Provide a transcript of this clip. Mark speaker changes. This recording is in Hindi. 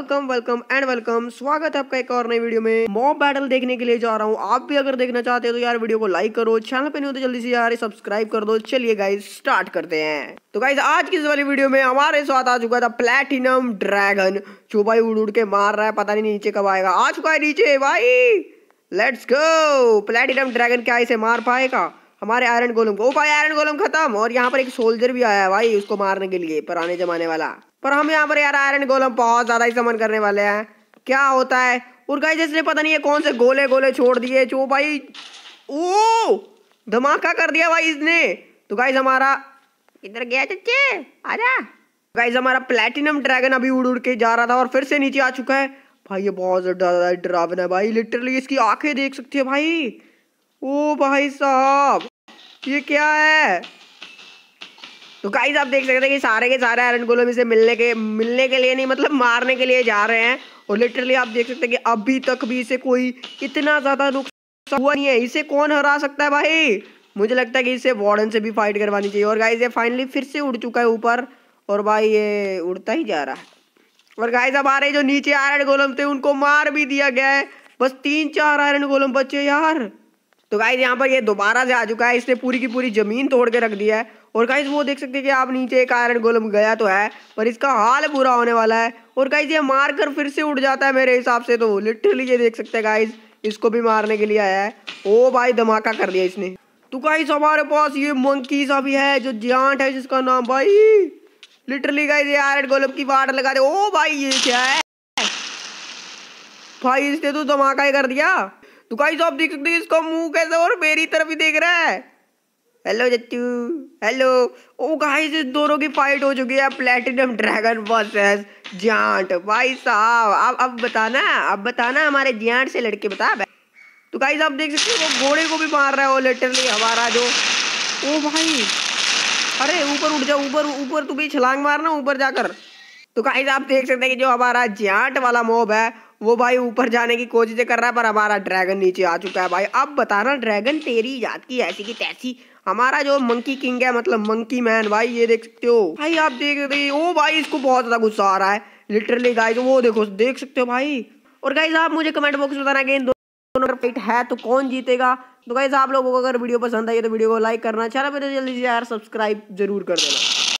Speaker 1: वेलकम वेलकम एंड वेलकम स्वागत है आपका एक और नए वीडियो में मॉब बैटल देखने के लिए जा रहा हूँ आप भी अगर देखना चाहते हो तो यार वीडियो को लाइक करो चैनल पे नहीं हो तो जल्दी से यार सब्सक्राइब कर दो चलिए गाइज स्टार्ट करते हैं तो गाइज आज की इस वाली वीडियो में हमारे साथ आ चुका था प्लेटिनम ड्रैगन जो भाई उड़ उड़ के मार रहा है पता नहीं नीचे कब आएगा आ चुका है नीचे भाई लेट्स गो प्लेटिनम ड्रैगन क्या इसे मार पाएगा हमारे आयरन गोलम को भाई आयरन गोलम खत्म और यहाँ पर एक सोल्जर भी आया है भाई उसको मारने के लिए पुराने जमाने वाला पर हम यहाँ पर यार आयरन गोलम बहुत ज़्यादा ही समन करने वाले हैं क्या होता है और गाइस इसने पता नहीं है कौन से गोले गोले छोड़ दिए जो भाई ओ धमाका कर दिया भाई इसने तो गाइस हमारा इधर गया चच्चे जा गाइस हमारा प्लेटिनम ड्रैगन अभी उड़ उड़ के जा रहा था और फिर से नीचे आ चुका है भाई ये बहुत ज़्यादा डरावना है भाई लिटरली इसकी आंखें देख सकती है भाई ओ भाई साहब ये क्या है तो गाइस आप देख सकते हैं कि सारे के सारे आयरन गोलम इसे मिलने के मिलने के लिए नहीं मतलब मारने के लिए जा रहे हैं और लिटरली आप देख सकते हैं कि अभी तक भी इसे कोई इतना ज़्यादा नुकसान हुआ नहीं है इसे कौन हरा सकता है भाई मुझे लगता है कि इसे वार्डन से भी फाइट करवानी चाहिए और गाइज ये फाइनली फिर से उड़ चुका है ऊपर और भाई ये उड़ता ही जा रहा है और गाइज अब आ रहे जो नीचे आयरन गोलम थे उनको मार भी दिया गया है बस तीन चार आयरन गोलम बचे यार तो गाइज यहाँ पर ये दोबारा से आ चुका है इसने पूरी की पूरी ज़मीन तोड़ के रख दिया है और गाइज वो देख सकते हैं कि आप नीचे एक आयरन गोलम गया तो है पर इसका हाल बुरा होने वाला है और गाइज ये मार कर फिर से उड़ जाता है मेरे हिसाब से तो लिटरली ये देख सकते हैं गाइज इसको भी मारने के लिए आया है ओ भाई धमाका कर दिया इसने तो गाइज हमारे पास ये मंकी सा भी है जो जियांट है जिसका नाम भाई लिटरली गाइज ये आयरन गोलम की वाट लगा दे ओ भाई ये क्या है भाई इसने तो धमाका ही कर दिया तो गाइज आप देख सकते हैं इसका मुंह कैसे और मेरी तरफ ही देख रहा है hello Jattu hello oh guys इस दोनों की फाइट हो चुकी है प्लेटिनम ड्रैगन वर्सेस जियांट भाई साहब अब अब बताना अब बताना हमारे जियांट से लड़के बता तो गाइस आप देख सकते हो वो घोड़े को भी मार रहा है वो लिटरली हमारा जो ओ भाई अरे ऊपर उठ जाओ ऊपर ऊपर तू भी छलांग मारना ऊपर जाकर तो गाइस आप देख सकते हैं कि जो हमारा जियांट वाला मोब है वो भाई ऊपर जाने की कोशिश कर रहा है पर हमारा ड्रैगन नीचे आ चुका है भाई अब बताना ड्रैगन तेरी याद की ऐसी की तैसी हमारा जो मंकी किंग है मतलब मंकी मैन भाई ये देख सकते हो भाई आप देख रहे हो भाई इसको बहुत ज़्यादा गुस्सा आ रहा है लिटरली गाय वो देखो देख सकते हो भाई और गाइज आप मुझे कमेंट बॉक्स में बताना कि इन दोनों फिट है तो कौन जीतेगा तो गाइस आप लोगों को अगर वीडियो पसंद आई तो वीडियो को लाइक करना चैनल पर तो जल्दी से यार सब्सक्राइब जरूर कर देना